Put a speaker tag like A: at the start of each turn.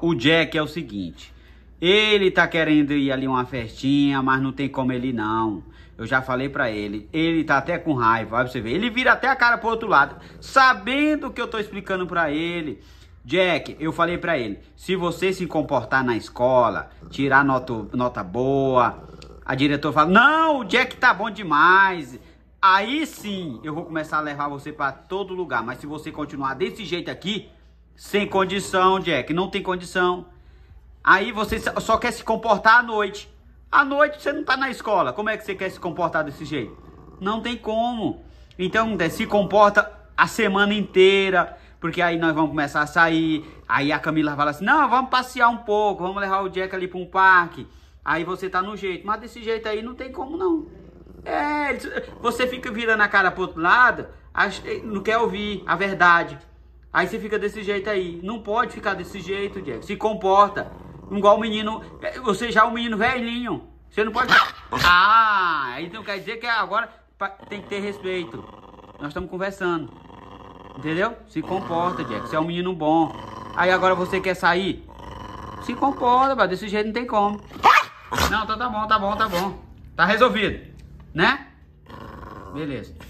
A: O Jack é o seguinte, ele tá querendo ir ali uma festinha, mas não tem como ele não. Eu já falei pra ele, ele tá até com raiva, olha você ver. Ele vira até a cara pro outro lado, sabendo que eu tô explicando pra ele. Jack, eu falei pra ele, se você se comportar na escola, tirar noto, nota boa, a diretora fala, não, o Jack tá bom demais. Aí sim, eu vou começar a levar você pra todo lugar, mas se você continuar desse jeito aqui, sem condição, Jack, não tem condição. Aí você só quer se comportar à noite. À noite você não está na escola. Como é que você quer se comportar desse jeito? Não tem como. Então, é, se comporta a semana inteira, porque aí nós vamos começar a sair. Aí a Camila fala assim: não, vamos passear um pouco, vamos levar o Jack ali para um parque. Aí você tá no jeito. Mas desse jeito aí não tem como não. É, você fica virando a cara pro outro lado, não quer ouvir a verdade. Aí você fica desse jeito aí. Não pode ficar desse jeito, Diego. Se comporta. Igual o menino. É, você já é um menino velhinho. Você não pode. Ah, então quer dizer que agora tem que ter respeito. Nós estamos conversando. Entendeu? Se comporta, Diego. Você é um menino bom. Aí agora você quer sair? Se comporta, mas Desse jeito não tem como. Não, então tá bom, tá bom, tá bom. Tá resolvido. Né? Beleza.